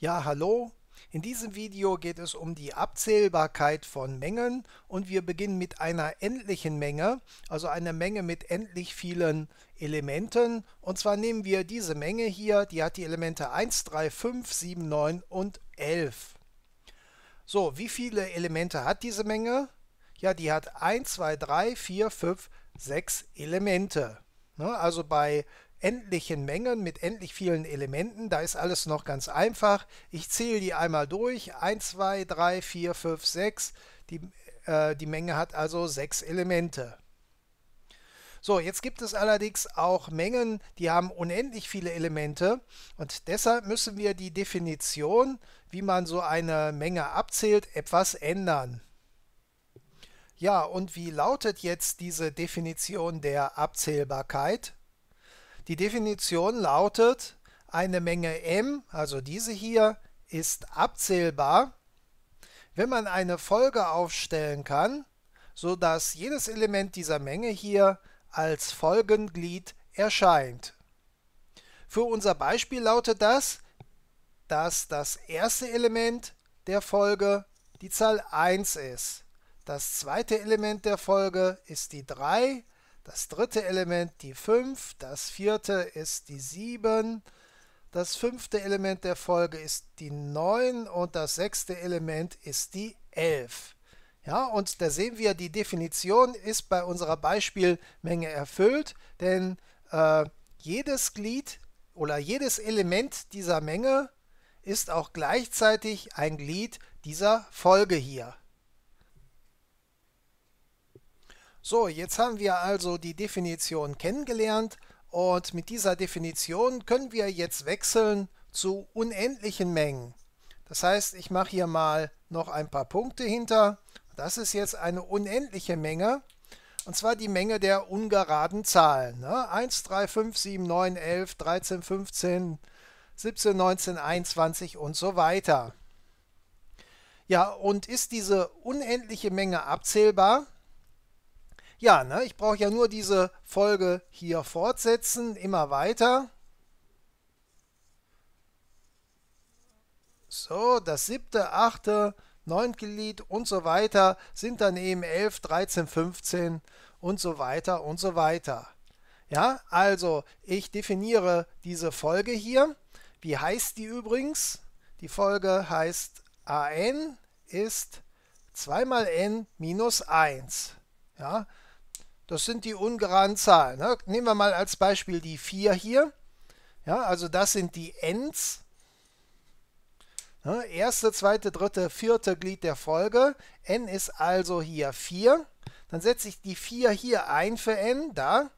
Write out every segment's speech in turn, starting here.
Ja, hallo. In diesem Video geht es um die Abzählbarkeit von Mengen und wir beginnen mit einer endlichen Menge, also einer Menge mit endlich vielen Elementen. Und zwar nehmen wir diese Menge hier, die hat die Elemente 1, 3, 5, 7, 9 und 11. So, wie viele Elemente hat diese Menge? Ja, die hat 1, 2, 3, 4, 5, 6 Elemente. Ne, also bei endlichen Mengen mit endlich vielen Elementen. Da ist alles noch ganz einfach. Ich zähle die einmal durch. 1, 2, 3, 4, 5, 6. Die, äh, die Menge hat also 6 Elemente. So, jetzt gibt es allerdings auch Mengen, die haben unendlich viele Elemente und deshalb müssen wir die Definition, wie man so eine Menge abzählt, etwas ändern. Ja, und wie lautet jetzt diese Definition der Abzählbarkeit? Die Definition lautet, eine Menge m, also diese hier, ist abzählbar, wenn man eine Folge aufstellen kann, sodass jedes Element dieser Menge hier als Folgenglied erscheint. Für unser Beispiel lautet das, dass das erste Element der Folge die Zahl 1 ist. Das zweite Element der Folge ist die 3 das dritte Element die 5, das vierte ist die 7, das fünfte Element der Folge ist die 9 und das sechste Element ist die 11. Ja, und da sehen wir, die Definition ist bei unserer Beispielmenge erfüllt, denn äh, jedes Glied oder jedes Element dieser Menge ist auch gleichzeitig ein Glied dieser Folge hier. So, jetzt haben wir also die Definition kennengelernt und mit dieser Definition können wir jetzt wechseln zu unendlichen Mengen. Das heißt, ich mache hier mal noch ein paar Punkte hinter. Das ist jetzt eine unendliche Menge. Und zwar die Menge der ungeraden Zahlen. Ne? 1, 3, 5, 7, 9, 11, 13, 15, 17, 19, 21 und so weiter. Ja, und ist diese unendliche Menge abzählbar? Ja, ne, ich brauche ja nur diese Folge hier fortsetzen, immer weiter. So, das siebte, achte, neunte Lied und so weiter sind dann eben 11, 13, 15 und so weiter und so weiter. Ja, also ich definiere diese Folge hier. Wie heißt die übrigens? Die Folge heißt an ist 2 mal n minus 1. Ja, das sind die ungeraden Zahlen. Ne? Nehmen wir mal als Beispiel die 4 hier. Ja, also das sind die Ends. Ne? Erste, zweite, dritte, vierte Glied der Folge. N ist also hier 4. Dann setze ich die 4 hier ein für N, da.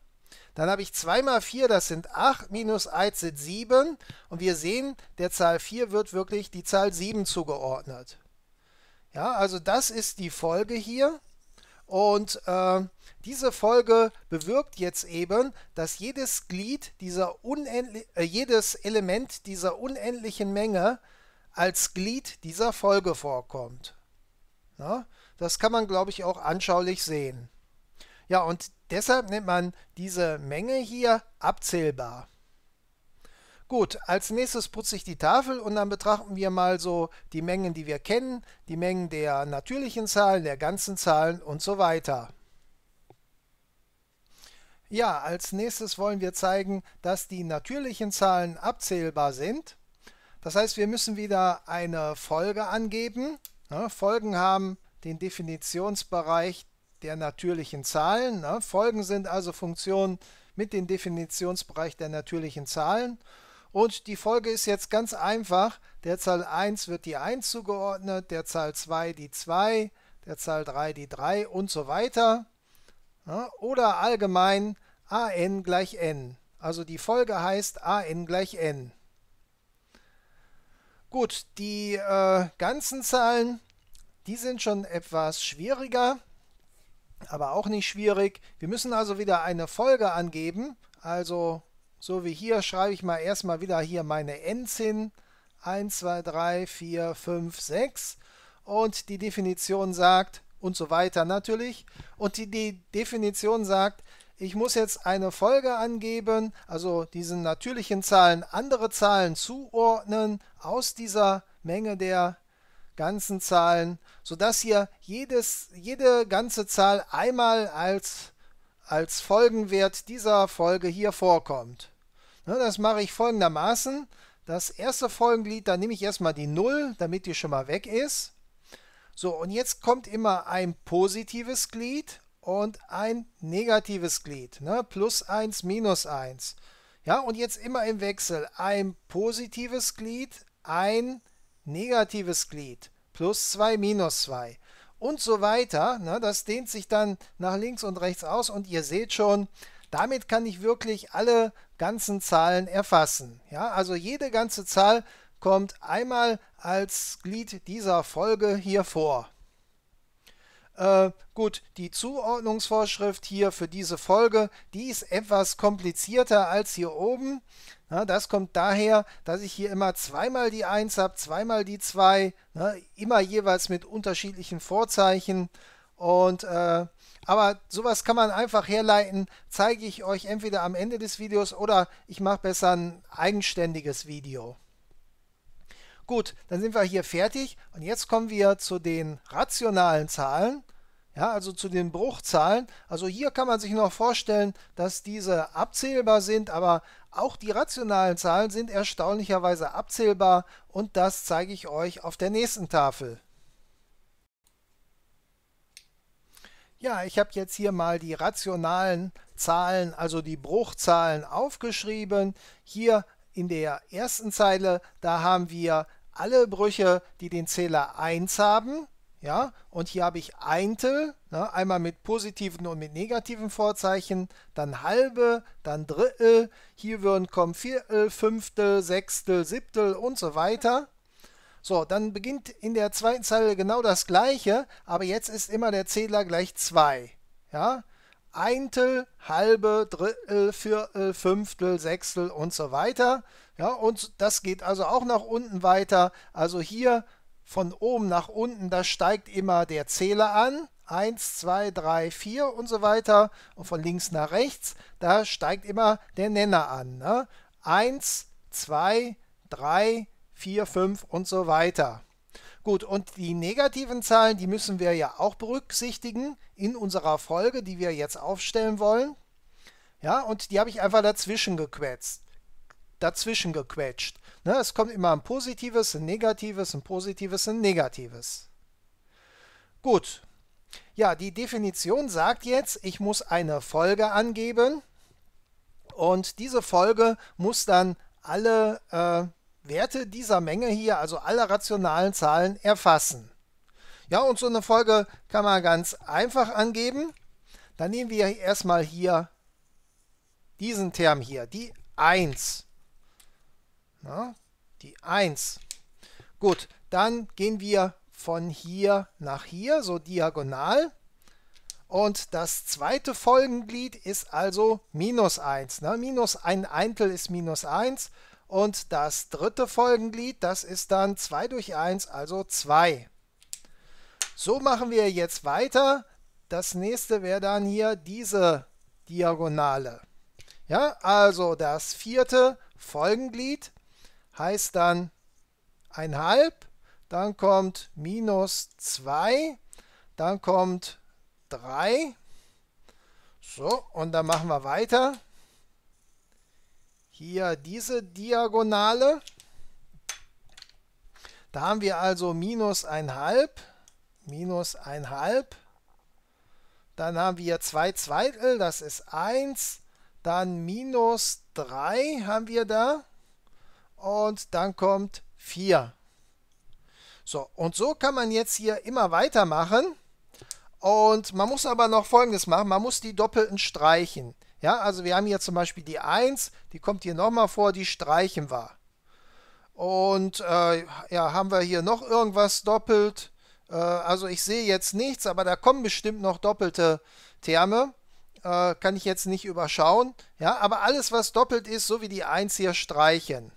Dann habe ich 2 mal 4, das sind 8, minus 1 sind 7. Und wir sehen, der Zahl 4 wird wirklich die Zahl 7 zugeordnet. Ja, also das ist die Folge hier. Und äh, diese Folge bewirkt jetzt eben, dass jedes Glied dieser unendlich, äh, jedes Element dieser unendlichen Menge als Glied dieser Folge vorkommt. Na? Das kann man, glaube ich, auch anschaulich sehen. Ja, und deshalb nennt man diese Menge hier abzählbar. Gut, als nächstes putze ich die Tafel und dann betrachten wir mal so die Mengen, die wir kennen, die Mengen der natürlichen Zahlen, der ganzen Zahlen und so weiter. Ja, als nächstes wollen wir zeigen, dass die natürlichen Zahlen abzählbar sind. Das heißt, wir müssen wieder eine Folge angeben. Ne, Folgen haben den Definitionsbereich der natürlichen Zahlen. Ne, Folgen sind also Funktionen mit dem Definitionsbereich der natürlichen Zahlen. Und die Folge ist jetzt ganz einfach. Der Zahl 1 wird die 1 zugeordnet, der Zahl 2 die 2, der Zahl 3 die 3 und so weiter. Ja, oder allgemein an gleich n. Also die Folge heißt an gleich n. Gut, die äh, ganzen Zahlen, die sind schon etwas schwieriger, aber auch nicht schwierig. Wir müssen also wieder eine Folge angeben, also so wie hier schreibe ich mal erstmal wieder hier meine Ends hin. 1, 2, 3, 4, 5, 6. Und die Definition sagt, und so weiter natürlich. Und die, die Definition sagt, ich muss jetzt eine Folge angeben, also diesen natürlichen Zahlen andere Zahlen zuordnen aus dieser Menge der ganzen Zahlen, sodass hier jedes, jede ganze Zahl einmal als, als Folgenwert dieser Folge hier vorkommt. Ne, das mache ich folgendermaßen. Das erste Folgenglied, da nehme ich erstmal die 0, damit die schon mal weg ist. So, und jetzt kommt immer ein positives Glied und ein negatives Glied. Ne? Plus 1, minus 1. Ja, und jetzt immer im Wechsel ein positives Glied, ein negatives Glied. Plus 2, minus 2. Und so weiter. Ne? Das dehnt sich dann nach links und rechts aus. Und ihr seht schon, damit kann ich wirklich alle ganzen Zahlen erfassen. Ja, also jede ganze Zahl kommt einmal als Glied dieser Folge hier vor. Äh, gut, die Zuordnungsvorschrift hier für diese Folge, die ist etwas komplizierter als hier oben. Na, das kommt daher, dass ich hier immer zweimal die 1 habe, zweimal die 2, na, ne, immer jeweils mit unterschiedlichen Vorzeichen. Und äh, aber sowas kann man einfach herleiten, zeige ich euch entweder am Ende des Videos oder ich mache besser ein eigenständiges Video. Gut, dann sind wir hier fertig und jetzt kommen wir zu den rationalen Zahlen, ja, also zu den Bruchzahlen. Also hier kann man sich noch vorstellen, dass diese abzählbar sind, aber auch die rationalen Zahlen sind erstaunlicherweise abzählbar und das zeige ich euch auf der nächsten Tafel. Ja, ich habe jetzt hier mal die rationalen Zahlen, also die Bruchzahlen aufgeschrieben. Hier in der ersten Zeile, da haben wir alle Brüche, die den Zähler 1 haben. Ja, und hier habe ich Eintel, ne, einmal mit positiven und mit negativen Vorzeichen, dann halbe, dann Drittel, hier würden kommen Viertel, Fünftel, Sechstel, Siebtel und so weiter. So, dann beginnt in der zweiten Zeile genau das gleiche, aber jetzt ist immer der Zähler gleich 2. Ja? Eintel, halbe, Drittel, Viertel, Fünftel, Sechstel und so weiter. Ja, und das geht also auch nach unten weiter. Also hier von oben nach unten, da steigt immer der Zähler an. 1, 2, 3, 4 und so weiter. Und von links nach rechts, da steigt immer der Nenner an. Ne? 1, 2, 3, 4. 4, 5 und so weiter. Gut, und die negativen Zahlen, die müssen wir ja auch berücksichtigen in unserer Folge, die wir jetzt aufstellen wollen. Ja, und die habe ich einfach dazwischen gequetscht. Dazwischen gequetscht. Ne, es kommt immer ein positives, ein negatives, ein positives, ein negatives. Gut. Ja, die Definition sagt jetzt, ich muss eine Folge angeben und diese Folge muss dann alle äh, Werte dieser Menge hier, also aller rationalen Zahlen, erfassen. Ja, und so eine Folge kann man ganz einfach angeben. Dann nehmen wir erstmal hier diesen Term hier, die 1. Na, die 1. Gut, dann gehen wir von hier nach hier, so diagonal. Und das zweite Folgenglied ist also minus 1. Ne? Minus ein Eintel ist minus 1. Und das dritte Folgenglied, das ist dann 2 durch 1, also 2. So machen wir jetzt weiter. Das nächste wäre dann hier diese Diagonale. Ja, also das vierte Folgenglied heißt dann 1,5, dann kommt minus 2, dann kommt 3. So, und dann machen wir weiter hier diese Diagonale. Da haben wir also minus einhalb, minus einhalb. Dann haben wir zwei Zweitel, das ist 1. Dann minus 3 haben wir da. Und dann kommt 4. So, und so kann man jetzt hier immer weitermachen. Und man muss aber noch Folgendes machen. Man muss die Doppelten streichen. Ja, also wir haben hier zum Beispiel die 1, die kommt hier nochmal vor, die streichen wir. Und äh, ja, haben wir hier noch irgendwas doppelt? Äh, also ich sehe jetzt nichts, aber da kommen bestimmt noch doppelte Terme. Äh, kann ich jetzt nicht überschauen. Ja, aber alles, was doppelt ist, so wie die 1 hier streichen.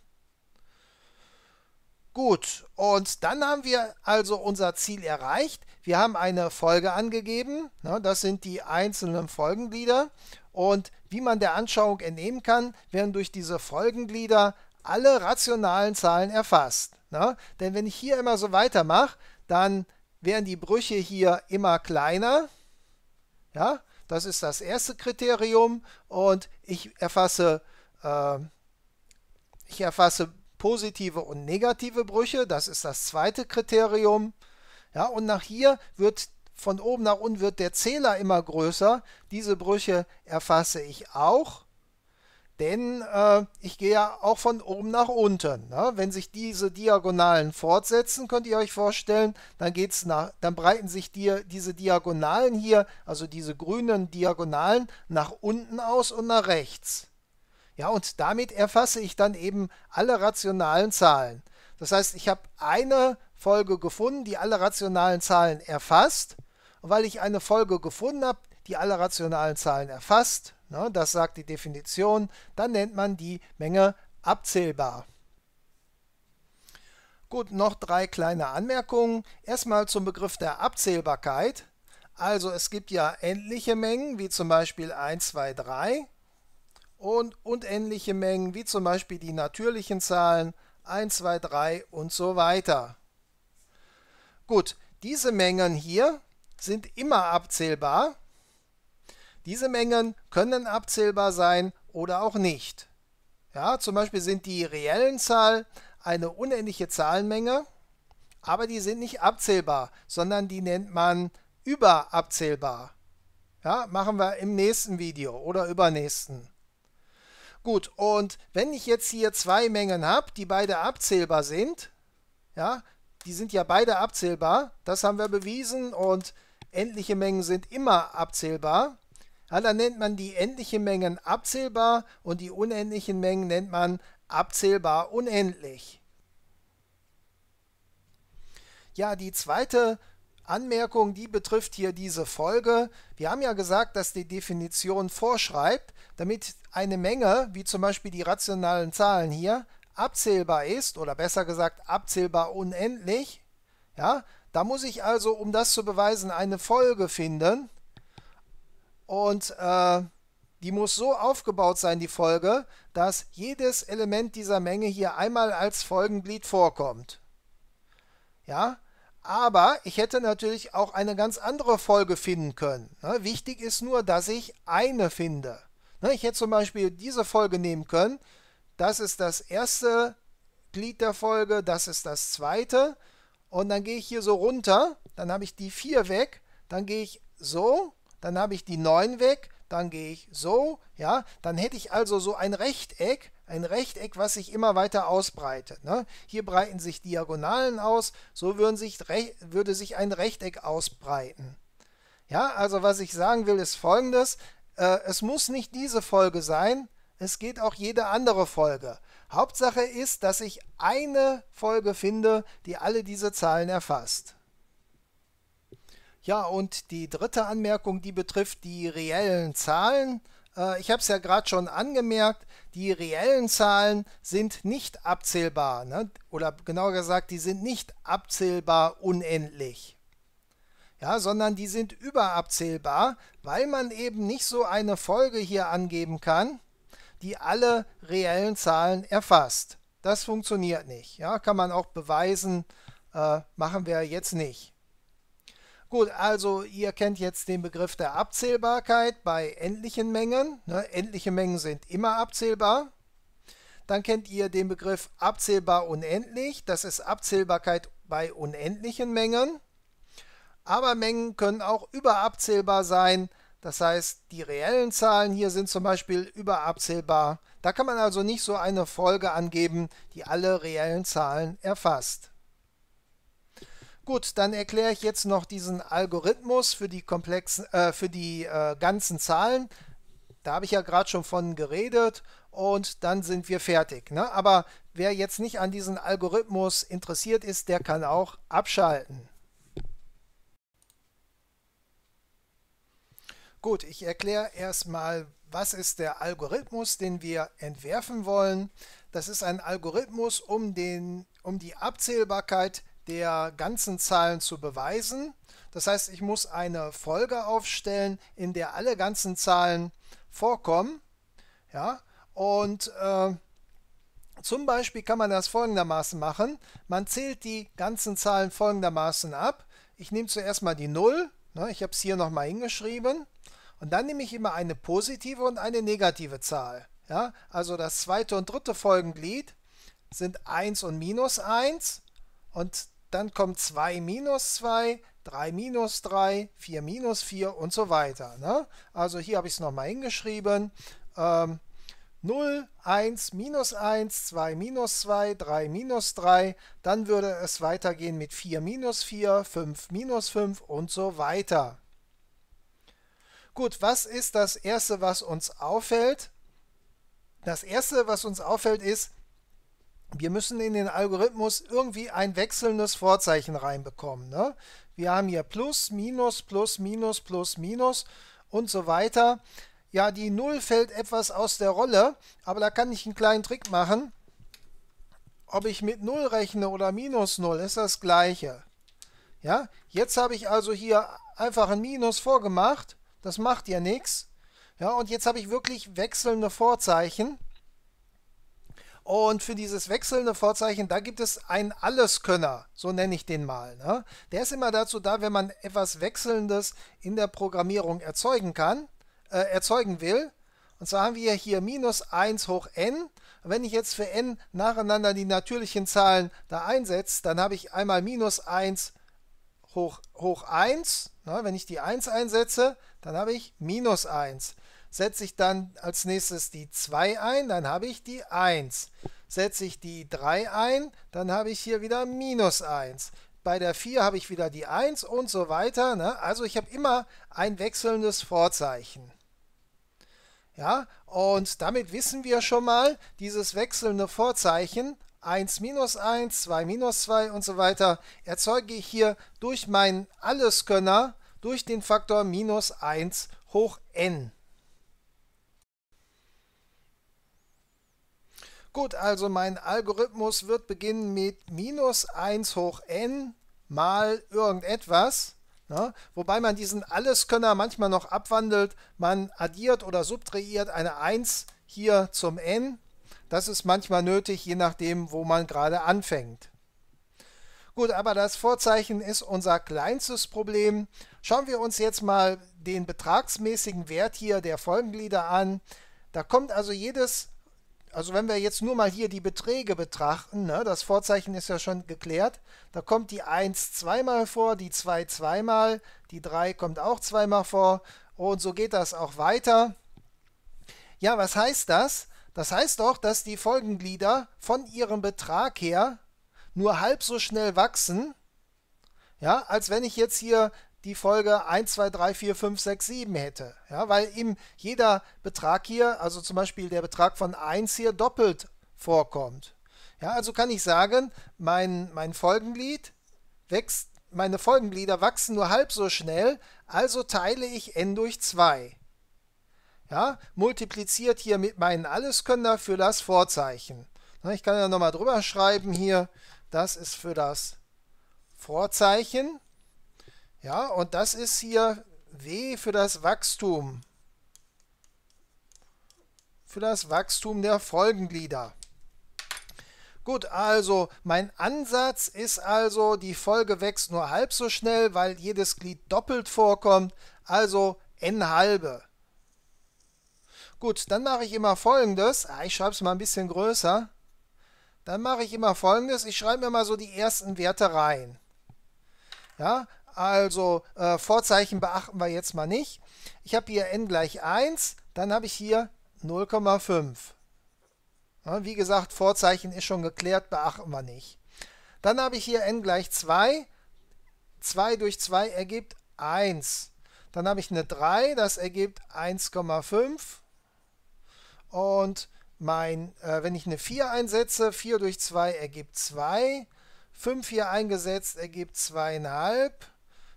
Gut, und dann haben wir also unser Ziel erreicht. Wir haben eine Folge angegeben. das sind die einzelnen Folgenglieder. Und wie man der Anschauung entnehmen kann, werden durch diese Folgenglieder alle rationalen Zahlen erfasst. Na? Ne? Denn wenn ich hier immer so weitermache, dann werden die Brüche hier immer kleiner. Ja, das ist das erste Kriterium und ich erfasse, äh, ich erfasse positive und negative Brüche. Das ist das zweite Kriterium. Ja, und nach hier wird von oben nach unten wird der Zähler immer größer. Diese Brüche erfasse ich auch. Denn äh, ich gehe ja auch von oben nach unten. Ne? Wenn sich diese Diagonalen fortsetzen, könnt ihr euch vorstellen, dann geht's nach, dann breiten sich die, diese Diagonalen hier, also diese grünen Diagonalen, nach unten aus und nach rechts. Ja, und damit erfasse ich dann eben alle rationalen Zahlen. Das heißt, ich habe eine Folge gefunden, die alle rationalen Zahlen erfasst weil ich eine Folge gefunden habe, die alle rationalen Zahlen erfasst, ne, das sagt die Definition, dann nennt man die Menge abzählbar. Gut, noch drei kleine Anmerkungen. Erstmal zum Begriff der Abzählbarkeit. Also es gibt ja endliche Mengen, wie zum Beispiel 1, 2, 3 und unendliche Mengen, wie zum Beispiel die natürlichen Zahlen 1, 2, 3 und so weiter. Gut, diese Mengen hier sind immer abzählbar. Diese Mengen können abzählbar sein oder auch nicht. Ja, zum Beispiel sind die reellen Zahlen eine unendliche Zahlenmenge, aber die sind nicht abzählbar, sondern die nennt man überabzählbar. Ja, machen wir im nächsten Video oder übernächsten. Gut, und wenn ich jetzt hier zwei Mengen habe, die beide abzählbar sind, ja, die sind ja beide abzählbar, das haben wir bewiesen und endliche Mengen sind immer abzählbar. Ja, dann nennt man die endlichen Mengen abzählbar und die unendlichen Mengen nennt man abzählbar unendlich. Ja, die zweite Anmerkung, die betrifft hier diese Folge. Wir haben ja gesagt, dass die Definition vorschreibt, damit eine Menge, wie zum Beispiel die rationalen Zahlen hier, abzählbar ist oder besser gesagt abzählbar unendlich, ja, da muss ich also, um das zu beweisen, eine Folge finden. Und äh, die muss so aufgebaut sein, die Folge, dass jedes Element dieser Menge hier einmal als Folgenglied vorkommt. Ja, aber ich hätte natürlich auch eine ganz andere Folge finden können. Ne? Wichtig ist nur, dass ich eine finde. Ne? Ich hätte zum Beispiel diese Folge nehmen können. Das ist das erste Glied der Folge, das ist das zweite, und dann gehe ich hier so runter, dann habe ich die 4 weg, dann gehe ich so, dann habe ich die 9 weg, dann gehe ich so, ja, dann hätte ich also so ein Rechteck, ein Rechteck, was sich immer weiter ausbreitet. Ne? Hier breiten sich Diagonalen aus, so würden sich, würde sich ein Rechteck ausbreiten. Ja, also was ich sagen will, ist folgendes. Äh, es muss nicht diese Folge sein, es geht auch jede andere Folge. Hauptsache ist, dass ich eine Folge finde, die alle diese Zahlen erfasst. Ja, und die dritte Anmerkung, die betrifft die reellen Zahlen. Äh, ich habe es ja gerade schon angemerkt, die reellen Zahlen sind nicht abzählbar, ne? oder genauer gesagt, die sind nicht abzählbar unendlich. Ja, sondern die sind überabzählbar, weil man eben nicht so eine Folge hier angeben kann, die alle reellen Zahlen erfasst. Das funktioniert nicht. Ja, kann man auch beweisen, äh, machen wir jetzt nicht. Gut, also ihr kennt jetzt den Begriff der Abzählbarkeit bei endlichen Mengen. Ne, endliche Mengen sind immer abzählbar. Dann kennt ihr den Begriff abzählbar unendlich. Das ist Abzählbarkeit bei unendlichen Mengen. Aber Mengen können auch überabzählbar sein das heißt, die reellen Zahlen hier sind zum Beispiel überabzählbar. Da kann man also nicht so eine Folge angeben, die alle reellen Zahlen erfasst. Gut, dann erkläre ich jetzt noch diesen Algorithmus für die, komplexen, äh, für die äh, ganzen Zahlen. Da habe ich ja gerade schon von geredet und dann sind wir fertig. Ne? Aber wer jetzt nicht an diesem Algorithmus interessiert ist, der kann auch abschalten. Gut, ich erkläre erstmal, was ist der Algorithmus, den wir entwerfen wollen. Das ist ein Algorithmus, um, den, um die Abzählbarkeit der ganzen Zahlen zu beweisen. Das heißt, ich muss eine Folge aufstellen, in der alle ganzen Zahlen vorkommen. Ja, und äh, zum Beispiel kann man das folgendermaßen machen. Man zählt die ganzen Zahlen folgendermaßen ab. Ich nehme zuerst mal die 0, Ne, ich habe es hier nochmal hingeschrieben. Und dann nehme ich immer eine positive und eine negative Zahl. Ja? Also das zweite und dritte Folgenglied sind 1 und minus 1. Und dann kommt 2 minus 2, 3 minus 3, 4 minus 4 und so weiter. Ne? Also hier habe ich es nochmal hingeschrieben. Ähm, 0, 1, minus 1, 2, minus 2, 3, minus 3. Dann würde es weitergehen mit 4, minus 4, 5, minus 5 und so weiter. Gut, was ist das Erste, was uns auffällt? Das Erste, was uns auffällt, ist, wir müssen in den Algorithmus irgendwie ein wechselndes Vorzeichen reinbekommen. Ne? Wir haben hier Plus, Minus, Plus, Minus, Plus, Minus und so weiter ja, die 0 fällt etwas aus der Rolle, aber da kann ich einen kleinen Trick machen. Ob ich mit 0 rechne oder minus 0, ist das gleiche. Ja, jetzt habe ich also hier einfach ein Minus vorgemacht. Das macht ja nichts. Ja, und jetzt habe ich wirklich wechselnde Vorzeichen. Und für dieses wechselnde Vorzeichen, da gibt es einen Alleskönner, so nenne ich den mal. Ne? Der ist immer dazu da, wenn man etwas Wechselndes in der Programmierung erzeugen kann äh, erzeugen will. Und zwar haben wir hier minus 1 hoch n. wenn ich jetzt für n nacheinander die natürlichen Zahlen da einsetze, dann habe ich einmal minus 1 hoch, hoch 1. Na, wenn ich die 1 einsetze, dann habe ich minus 1. Setze ich dann als nächstes die 2 ein, dann habe ich die 1. Setze ich die 3 ein, dann habe ich hier wieder minus 1. Bei der 4 habe ich wieder die 1 und so weiter. Ne? Also ich habe immer ein wechselndes Vorzeichen. Ja, und damit wissen wir schon mal, dieses wechselnde Vorzeichen 1 minus 1, 2 minus 2 und so weiter erzeuge ich hier durch meinen Alleskönner durch den Faktor minus 1 hoch n. Gut, also mein Algorithmus wird beginnen mit minus 1 hoch n mal irgendetwas. Ja, ne? wobei man diesen Alleskönner manchmal noch abwandelt. Man addiert oder subtrahiert eine 1 hier zum n. Das ist manchmal nötig, je nachdem, wo man gerade anfängt. Gut, aber das Vorzeichen ist unser kleinstes Problem. Schauen wir uns jetzt mal den betragsmäßigen Wert hier der Folgenglieder an. Da kommt also jedes also wenn wir jetzt nur mal hier die Beträge betrachten, ne, das Vorzeichen ist ja schon geklärt, da kommt die 1 zweimal vor, die 2 zweimal, die 3 kommt auch zweimal vor und so geht das auch weiter. Ja, was heißt das? Das heißt doch, dass die Folgenglieder von ihrem Betrag her nur halb so schnell wachsen, ja, als wenn ich jetzt hier die Folge 1, 2, 3, 4, 5, 6, 7 hätte. Ja, weil eben jeder Betrag hier, also zum Beispiel der Betrag von 1 hier doppelt vorkommt. Ja, also kann ich sagen, mein, mein Folgenglied wächst, meine Folgenglieder wachsen nur halb so schnell, also teile ich n durch 2. Ja, multipliziert hier mit meinen Alleskönner für das Vorzeichen. Ich kann ja nochmal drüber schreiben hier, das ist für das Vorzeichen. Ja, und das ist hier W für das Wachstum. Für das Wachstum der Folgenglieder. Gut, also mein Ansatz ist also, die Folge wächst nur halb so schnell, weil jedes Glied doppelt vorkommt, also n halbe. Gut, dann mache ich immer folgendes. Ah, ich schreibe es mal ein bisschen größer. Dann mache ich immer folgendes. Ich schreibe mir mal so die ersten Werte rein. Ja, also äh, Vorzeichen beachten wir jetzt mal nicht. Ich habe hier n gleich 1, dann habe ich hier 0,5. Ja, wie gesagt, Vorzeichen ist schon geklärt, beachten wir nicht. Dann habe ich hier n gleich 2. 2 durch 2 ergibt 1. Dann habe ich eine 3, das ergibt 1,5. Und mein, äh, wenn ich eine 4 einsetze, 4 durch 2 ergibt 2. 5 hier eingesetzt ergibt 2,5.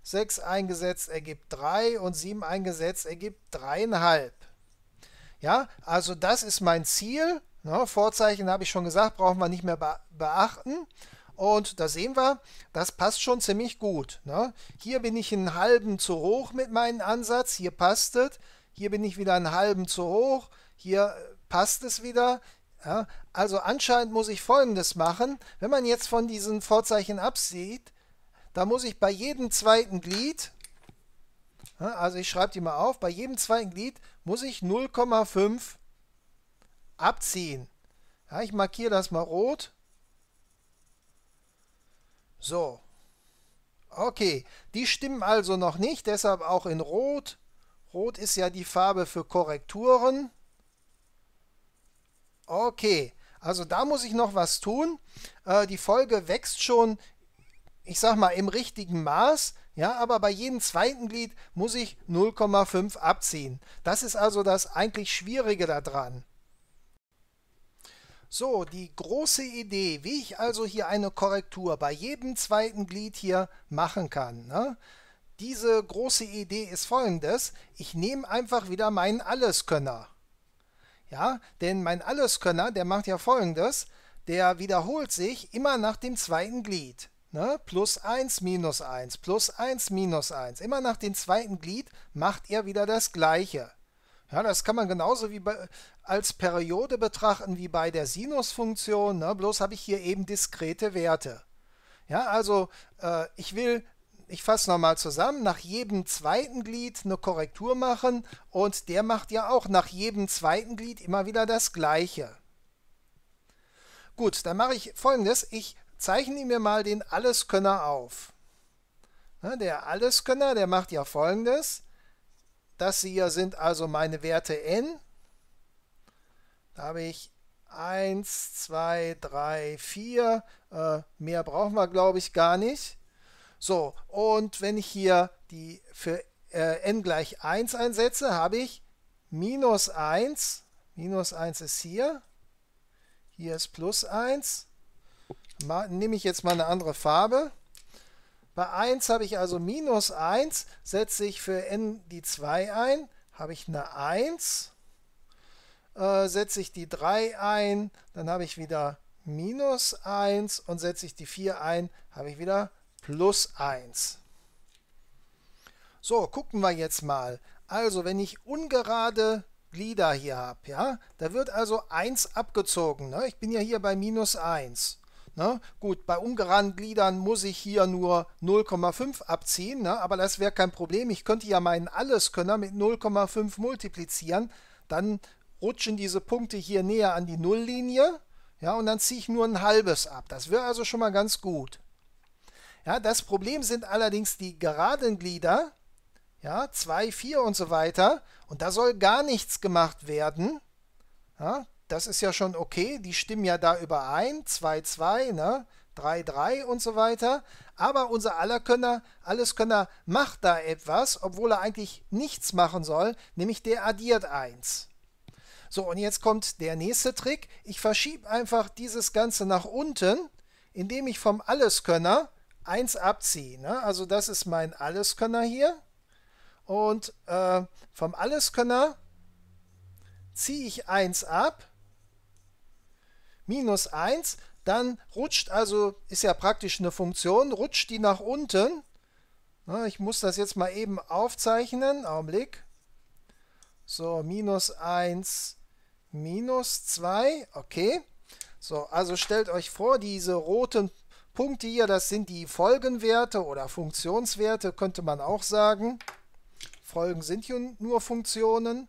6 eingesetzt ergibt 3 und 7 eingesetzt ergibt 3,5. Ja, also das ist mein Ziel. Ne, Vorzeichen habe ich schon gesagt, brauchen wir nicht mehr beachten. Und da sehen wir, das passt schon ziemlich gut. Ne? Hier bin ich einen halben zu hoch mit meinem Ansatz, hier passt es. Hier bin ich wieder einen halben zu hoch, hier äh, passt es wieder. Ja? Also anscheinend muss ich Folgendes machen. Wenn man jetzt von diesen Vorzeichen absieht, da muss ich bei jedem zweiten Glied, also ich schreibe die mal auf, bei jedem zweiten Glied muss ich 0,5 abziehen. Ja, ich markiere das mal rot. So. Okay, die stimmen also noch nicht, deshalb auch in rot. Rot ist ja die Farbe für Korrekturen. Okay, also da muss ich noch was tun. Äh, die Folge wächst schon ich sag mal, im richtigen Maß, ja, aber bei jedem zweiten Glied muss ich 0,5 abziehen. Das ist also das eigentlich Schwierige daran. So, die große Idee, wie ich also hier eine Korrektur bei jedem zweiten Glied hier machen kann. Ne? Diese große Idee ist folgendes. Ich nehme einfach wieder meinen Alleskönner. Ja, denn mein Alleskönner, der macht ja folgendes. Der wiederholt sich immer nach dem zweiten Glied. Ne? Plus 1, minus 1, plus 1, minus 1. Immer nach dem zweiten Glied macht ihr wieder das Gleiche. Ja, das kann man genauso wie bei, als Periode betrachten wie bei der Sinusfunktion, ne? bloß habe ich hier eben diskrete Werte. Ja, also äh, ich will, ich fasse nochmal zusammen, nach jedem zweiten Glied eine Korrektur machen und der macht ja auch nach jedem zweiten Glied immer wieder das Gleiche. Gut, dann mache ich folgendes. Ich Zeichnen wir mal den Alleskönner auf. Ne, der Alleskönner, der macht ja folgendes. Das hier sind also meine Werte n. Da habe ich 1, 2, 3, 4. mehr brauchen wir, glaube ich, gar nicht. So, und wenn ich hier die für äh, n gleich 1 einsetze, habe ich minus 1. Minus 1 ist hier. Hier ist plus 1 nehme ich jetzt mal eine andere Farbe. Bei 1 habe ich also minus 1, setze ich für n die 2 ein, habe ich eine 1, äh, setze ich die 3 ein, dann habe ich wieder minus 1 und setze ich die 4 ein, habe ich wieder plus 1. So, gucken wir jetzt mal. Also, wenn ich ungerade Glieder hier habe, ja, da wird also 1 abgezogen. Ne? Ich bin ja hier bei minus 1. Ne? Gut, bei ungeraden Gliedern muss ich hier nur 0,5 abziehen, ne? aber das wäre kein Problem. Ich könnte ja meinen Alleskönner mit 0,5 multiplizieren. Dann rutschen diese Punkte hier näher an die Nulllinie. Ja, und dann ziehe ich nur ein halbes ab. Das wäre also schon mal ganz gut. Ja, das Problem sind allerdings die geraden Glieder. Ja, 2, 4 und so weiter. Und da soll gar nichts gemacht werden. Ja, das ist ja schon okay, die stimmen ja da überein, 2-2, ne? 3-3 und so weiter. Aber unser Allerkönner, Alleskönner macht da etwas, obwohl er eigentlich nichts machen soll, nämlich der addiert 1. So, und jetzt kommt der nächste Trick. Ich verschiebe einfach dieses Ganze nach unten, indem ich vom Alleskönner 1 abziehe. Ne? Also das ist mein Alleskönner hier. Und äh, vom Alleskönner ziehe ich 1 ab minus 1, dann rutscht also, ist ja praktisch eine Funktion, rutscht die nach unten. Na, ich muss das jetzt mal eben aufzeichnen. Augenblick. So, minus 1, minus 2. Okay. So, also stellt euch vor, diese roten Punkte hier, das sind die Folgenwerte oder Funktionswerte, könnte man auch sagen. Folgen sind hier nur Funktionen.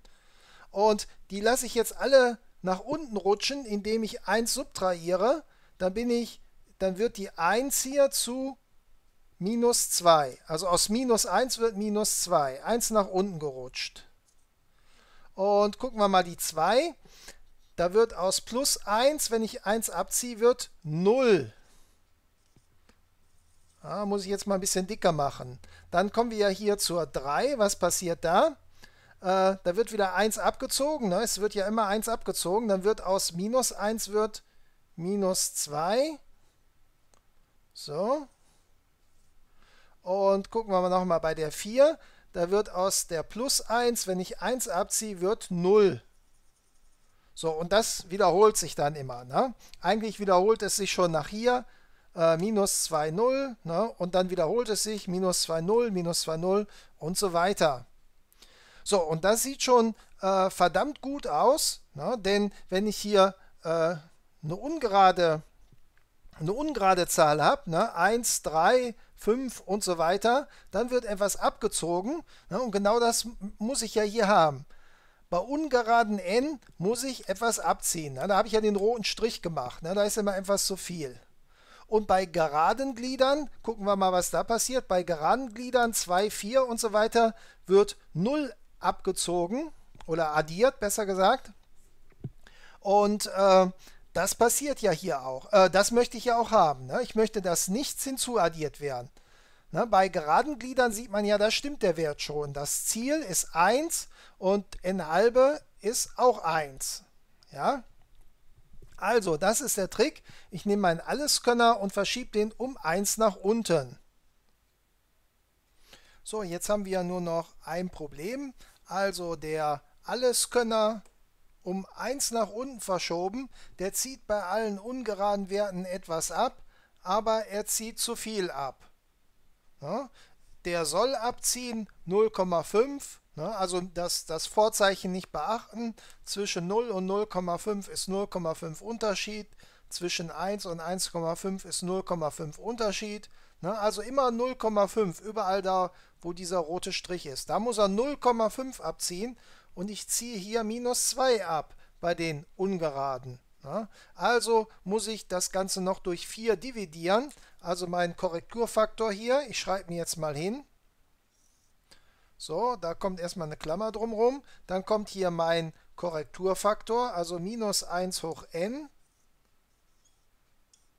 Und die lasse ich jetzt alle nach unten rutschen, indem ich 1 subtrahiere, dann bin ich, dann wird die 1 hier zu minus 2. Also aus minus 1 wird minus 2. 1 nach unten gerutscht. Und gucken wir mal die 2. Da wird aus plus 1, wenn ich 1 abziehe, wird 0. Ja, ah, muss ich jetzt mal ein bisschen dicker machen. Dann kommen wir ja hier zur 3. Was passiert da? Äh, da wird wieder 1 abgezogen. Ne? Es wird ja immer 1 abgezogen. Dann wird aus minus 1 wird minus 2. So. Und gucken wir mal nochmal bei der 4. Da wird aus der plus 1, wenn ich 1 abziehe, wird 0. So, und das wiederholt sich dann immer. Ne? Eigentlich wiederholt es sich schon nach hier. Äh, minus 2, 0. Ne? Und dann wiederholt es sich. Minus 2, 0, minus 2, 0 und so weiter. So, und das sieht schon äh, verdammt gut aus, ne? denn wenn ich hier äh, eine, ungerade, eine ungerade Zahl habe, 1, 3, 5 und so weiter, dann wird etwas abgezogen ne? und genau das muss ich ja hier haben. Bei ungeraden n muss ich etwas abziehen. Ne? Da habe ich ja den roten Strich gemacht. Ne? Da ist immer etwas zu viel. Und bei geraden Gliedern, gucken wir mal, was da passiert, bei geraden Gliedern 2, 4 und so weiter, wird 0 abgezogen oder addiert, besser gesagt. Und äh, das passiert ja hier auch. Äh, das möchte ich ja auch haben. Ne? Ich möchte, dass nichts hinzuaddiert werden. Ne? Bei geraden Gliedern sieht man ja, da stimmt der Wert schon. Das Ziel ist 1 und n halbe ist auch 1. Ja? Also, das ist der Trick. Ich nehme meinen Alleskönner und verschiebe den um 1 nach unten. So, jetzt haben wir nur noch ein Problem also der Alleskönner um 1 nach unten verschoben. Der zieht bei allen ungeraden Werten etwas ab, aber er zieht zu viel ab. Ja? Der soll abziehen 0,5, ne? also das, das Vorzeichen nicht beachten. Zwischen 0 und 0,5 ist 0,5 Unterschied. Zwischen 1 und 1,5 ist 0,5 Unterschied. Ne? Also immer 0,5, überall da, wo dieser rote Strich ist. Da muss er 0,5 abziehen und ich ziehe hier minus 2 ab bei den ungeraden. Ne? Also muss ich das Ganze noch durch 4 dividieren, also mein Korrekturfaktor hier, ich schreibe mir jetzt mal hin. So, da kommt erstmal eine Klammer drumherum, dann kommt hier mein Korrekturfaktor, also minus 1 hoch n,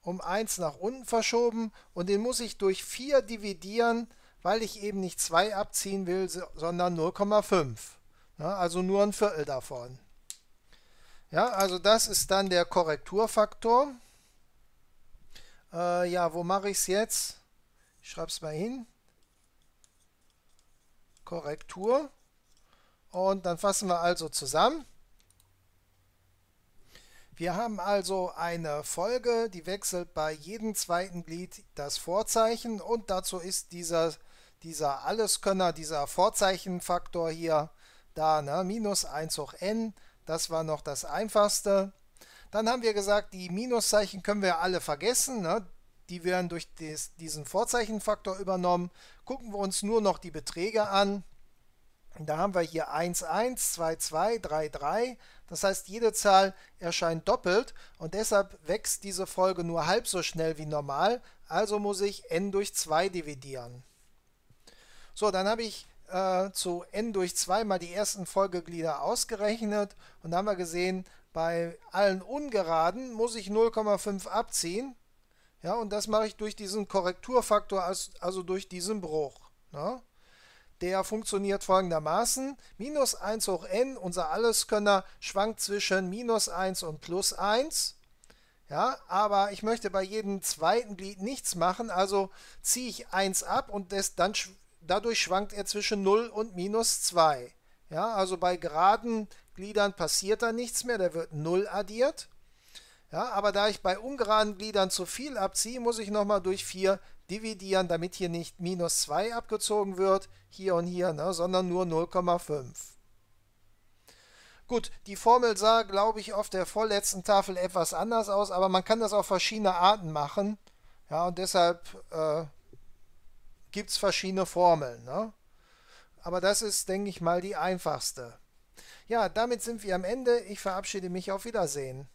um 1 nach unten verschoben und den muss ich durch 4 dividieren, weil ich eben nicht 2 abziehen will, sondern 0,5. Ja, also nur ein Viertel davon. Ja, also das ist dann der Korrekturfaktor. Äh, ja, wo mache ich es jetzt? Ich schreibe es mal hin. Korrektur. Und dann fassen wir also zusammen. Wir haben also eine Folge, die wechselt bei jedem zweiten Glied das Vorzeichen und dazu ist dieser dieser Alleskönner, dieser Vorzeichenfaktor hier, da, ne, minus 1 hoch n, das war noch das Einfachste. Dann haben wir gesagt, die Minuszeichen können wir alle vergessen, ne? die werden durch des, diesen Vorzeichenfaktor übernommen. Gucken wir uns nur noch die Beträge an. Da haben wir hier 1, 1, 2, 2, 3, 3. Das heißt, jede Zahl erscheint doppelt und deshalb wächst diese Folge nur halb so schnell wie normal. Also muss ich n durch 2 dividieren. So, dann habe ich äh, zu n durch 2 mal die ersten Folgeglieder ausgerechnet und da haben wir gesehen, bei allen Ungeraden muss ich 0,5 abziehen. Ja, und das mache ich durch diesen Korrekturfaktor, also durch diesen Bruch. Ne? Der funktioniert folgendermaßen. Minus 1 hoch n, unser Alleskönner, schwankt zwischen minus 1 und plus 1. Ja, aber ich möchte bei jedem zweiten Glied nichts machen, also ziehe ich 1 ab und das, dann dadurch schwankt er zwischen 0 und minus 2. Ja, also bei geraden Gliedern passiert da nichts mehr, da wird 0 addiert. Ja, aber da ich bei ungeraden Gliedern zu viel abziehe, muss ich nochmal durch 4 dividieren, damit hier nicht minus 2 abgezogen wird, hier und hier, ne, sondern nur 0,5. Gut, die Formel sah, glaube ich, auf der vorletzten Tafel etwas anders aus, aber man kann das auf verschiedene Arten machen. Ja, und deshalb äh, gibt es verschiedene Formeln. Ne? Aber das ist, denke ich mal, die einfachste. Ja, damit sind wir am Ende. Ich verabschiede mich. Auf Wiedersehen.